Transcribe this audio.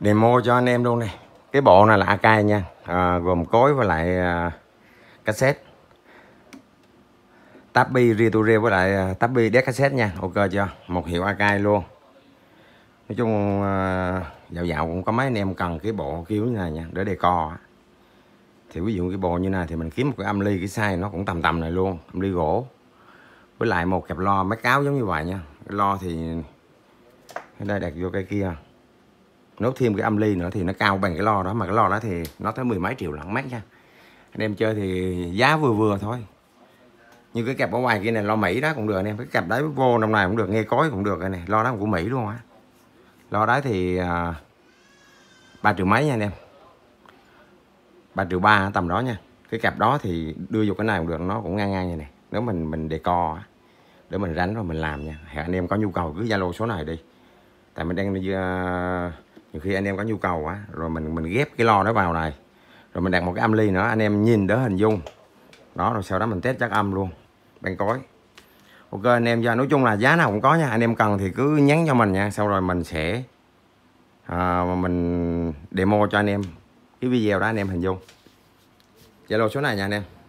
demo cho anh em luôn này cái bộ này là AK nha à, gồm cối với lại à, cassette to Riture với lại à, Tapi deck cassette nha ok chưa một hiệu AK luôn nói chung à, dạo dạo cũng có mấy anh em cần cái bộ kiểu như này nha để đề co thì ví dụ cái bộ như này thì mình kiếm một cái âm ly cái size nó cũng tầm tầm này luôn âm ly gỗ với lại một kẹp lo máy cáo giống như vậy nha cái lo thì đây đặt vô cái kia nốt thêm cái âm ly nữa thì nó cao bằng cái lo đó mà cái lo đó thì nó tới mười mấy triệu lận mát nha anh em chơi thì giá vừa vừa thôi như cái cặp ở ngoài kia này lo Mỹ đó cũng được anh em cái cặp đấy vô năm này cũng được nghe cối cũng được này lo đó của Mỹ luôn á lo đấy thì à, ba triệu mấy nha anh em ba triệu ba tầm đó nha cái cặp đó thì đưa vô cái này cũng được nó cũng ngang ngang như này nếu mình mình đề co để mình rảnh rồi mình làm nha hẹn anh em có nhu cầu cứ zalo số này đi tại mình đang uh, nhiều khi anh em có nhu cầu á rồi mình mình ghép cái lo đó vào này rồi mình đặt một cái âm ly nữa anh em nhìn đỡ hình dung đó rồi sau đó mình test chắc âm luôn bên cối ok anh em do nói chung là giá nào cũng có nha anh em cần thì cứ nhắn cho mình nha sau rồi mình sẽ à, mình demo cho anh em cái video đó anh em hình dung zalo số này nha anh em